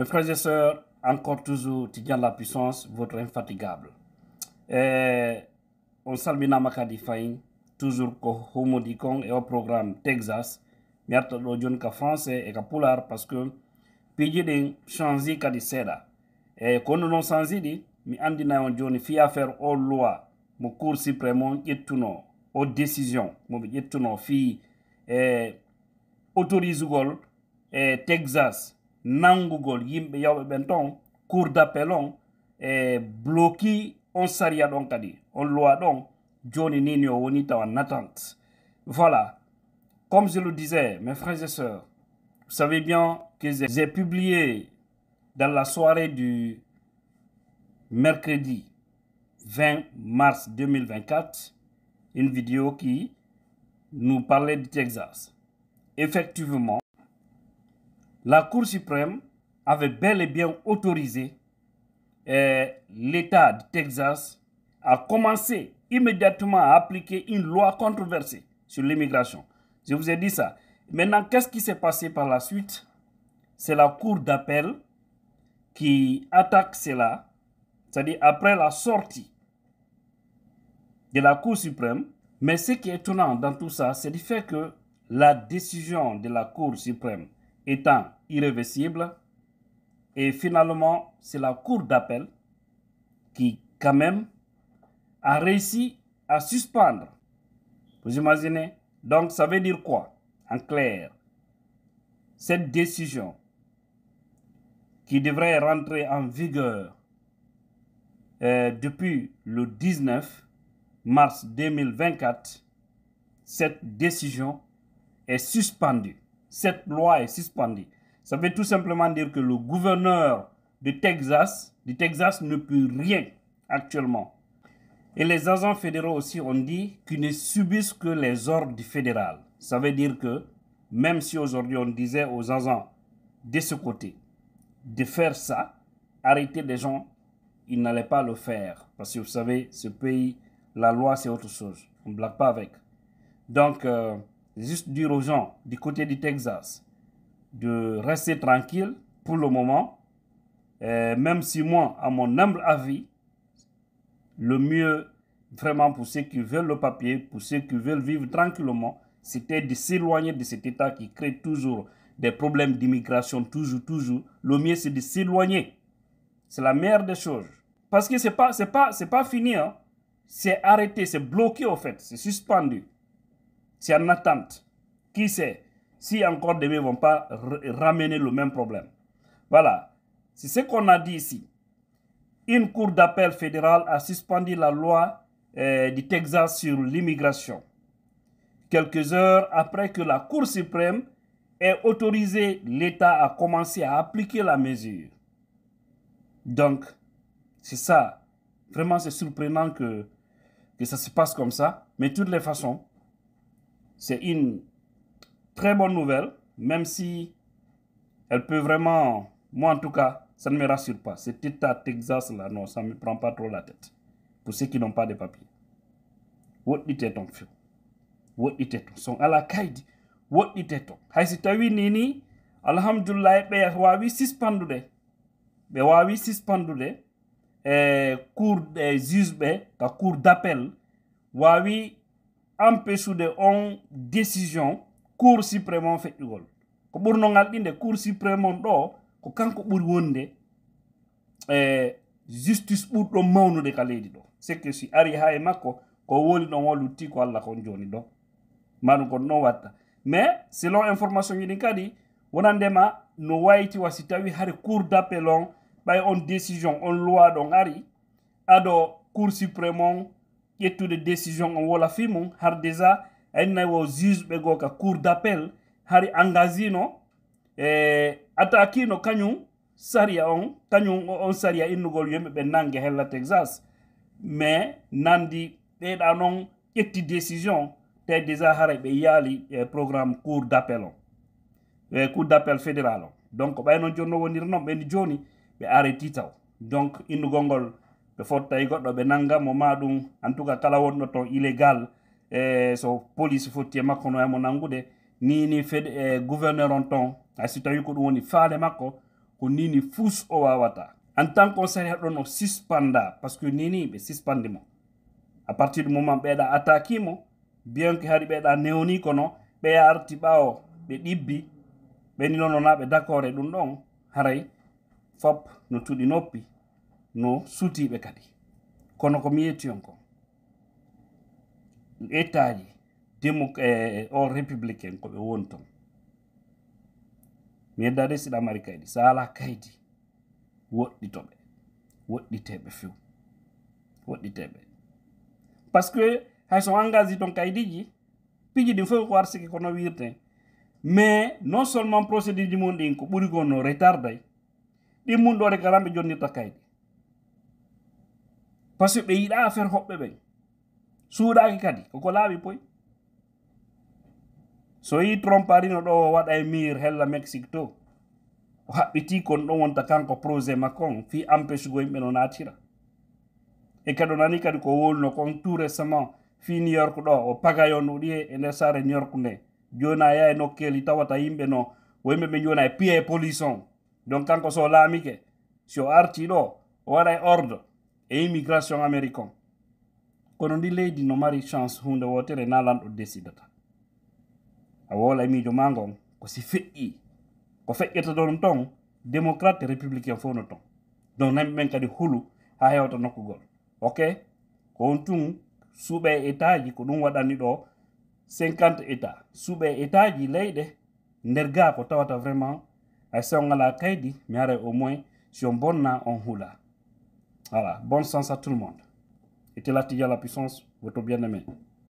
Mes frères et sœurs, encore toujours, gagnes la puissance, votre infatigable. Eh, on toujours homo et au programme Texas, miata le jon ka français et ka polar parce que piji din chanzi kadi on fi affaire loi, cour suprême décision, eh, eh, Texas, nangugol yimɓe yawɓe ɓen ton cour d' appel on e bloqui on saria ɗon kadi on loi donc joni nini o en voilà comme je le disais mes frères et sœurs vous savez bien que j'ai publié dans la soirée du mercredi 20 mars 2024 une vidéo qui nous parlait du Texas. Effectivement, la Cour suprême avait bel et bien autorisé euh, l'État du Texas à commencer immédiatement à appliquer une loi controversée sur l'immigration. Je vous ai dit ça. Maintenant, qu'est-ce qui s'est passé par la suite C'est la Cour d'appel qui attaque cela, c'est-à-dire après la sortie de la Cour suprême. Mais ce qui est étonnant dans tout ça, c'est le fait que la décision de la Cour suprême étant irréversible. Et finalement, c'est la Cour d'appel qui, quand même, a réussi à suspendre. Vous imaginez Donc, ça veut dire quoi En clair, cette décision qui devrait rentrer en vigueur euh, depuis le 19 mars 2024, cette décision est suspendue cette loi est suspendue. Ça veut tout simplement dire que le gouverneur du Texas, du Texas ne peut rien actuellement. Et les agents fédéraux aussi ont dit qu'ils ne subissent que les ordres du fédéral. Ça veut dire que même si aujourd'hui on disait aux agents de ce côté de faire ça, arrêter des gens, ils n'allaient pas le faire. Parce que vous savez, ce pays, la loi, c'est autre chose. On ne blague pas avec. Donc, euh, juste dire aux gens du côté du Texas de rester tranquille pour le moment, même si moi, à mon humble avis, le mieux vraiment pour ceux qui veulent le papier, pour ceux qui veulent vivre tranquillement, c'était de s'éloigner de cet État qui crée toujours des problèmes d'immigration, toujours, toujours. Le mieux, c'est de s'éloigner. C'est la meilleure des choses. Parce que ce n'est pas, c'est pas fini. Hein. C'est arrêté, c'est bloqué en fait, c'est suspendu. C'est en attente. Qui sait si encore demain, ils ne vont pas ramener le même problème. Voilà. C'est ce qu'on a dit ici. Une cour d'appel fédérale a suspendu la loi euh, du Texas sur l'immigration. Quelques heures après que la Cour suprême ait autorisé l'État à commencer à appliquer la mesure. Donc, c'est ça. Vraiment, c'est surprenant que, que ça se passe comme ça. Mais de toutes les façons, c'est une très bonne nouvelle, même si elle peut vraiment, moi en tout cas, ça ne me rassure pas. Cet état Texas là, non, ça ne me prend pas trop la tête. Pour ceux qui n'ont pas de papiers. What did it on feel? What did it Son ala kaidi. What did it on? Hay sitawi nini? Alhamdulillah eh, be wawi suspendude. Be wawi suspendude. Eh, cour des eh, be, ta cour d'appel. Wawi empêche de on décision cour suprême fait gol ko ngal ɗinde cour suprême do ko kanko ɓuri wonde e justice ɓurɗo mawnude ka leydi do c'est que si ari ha e makko ko woli ɗon o ko allah kon joni do man ko no watta mais selon information jiɗin kadi wonandema no wayti wasi tawi hare cour d'appel on ɓay on décision on loi ɗon ari ado cour suprême ƴettude décision o wola fi mum har déjà aynayi wo juge ɓe goo ka cour d' appel hari engagino e attaquino kañum saria on kañum o on saria innugol yimɓe ɓe nangue hella texas mais nandi ɓeɗa noon ƴetti décision te déjà haray ɓe yaali e programme cour d' appel o e cour d' appel fédéral o donc ɓayno jonno wonir noon ɓeni joni ɓe arrêti taw donc innugol ngol ɓe fottay goɗɗo ɓe nanngam mo maɗum en tout cas kala wonɗo to illégal e so police fotti e makko no wawi mo nanngude nini fed e gouverneur on ton hay si tawi ko ɗum woni faale makko ko nini fous o wawata en tant qu'on sari haɗon o suspenda par ce que nini ɓe suspendi mo à partir du moment ɓeeɗa attaqui mo bien que haɗi ɓeeɗa newni kono ɓe arti ɓawo ɓe ɗibbi ɓeni noon o naɓe d' accord e ɗum ɗon haray fop no tuuɗi noppi no sutiɓe kadi kono komi yetti on ko ettaji demo e, o républicain koɓe won ton miyeddade siɗamari kaydi sa ala kaydi woɗɗitoɓe woɗɗiteɓe few woɗɗiteɓe par ce que hay so engagé ton kaydiji piji ɗin fof ko war sike kono wirte mais non seulement procédure ji mon ɗin ko ɓuuri gon no retarday ɗin mum ɗo de garamɓe jonnirta kaydi par ce que ɓe yiɗa affaire hoɓɓe ɓen suuɗaaki kadi koko laaɓi poy so yi tromparino ɗo waɗa e mir hella mexique to o haɓɓitii kon ɗon wonta kanko projet macon fii empêchego yimɓe no naatira e kadi o nani kadi ko wolno kon tout récemment fii new york ɗo o pagayonuɗi e nder sare new york nde jooni a yaha e nokkeeli tawata yimɓe no o yimɓe ɓe jooni a pie e police on donc kanko so laamike si o artii ɗo o waɗa e ordre e immigration américain kono ndi leydi no mari chance hunde wotere na lanɗo décidata a wola e miijo ma ngon ko si feƴƴi ko feƴƴata don ton démocrate républicain fof no ton donc namɓe ɓen kadi hulu ha hewta nokkugol ok ko on tun suuɓe état ji ko dum wadani do 50 états. soube état ji leyɗe nder ko tawata vraiment hay e songala on kaydi mi ara au moins si on bonna on hula voilà, bon sens à tout le monde. Et là, tu à la puissance, votre bien-aimé.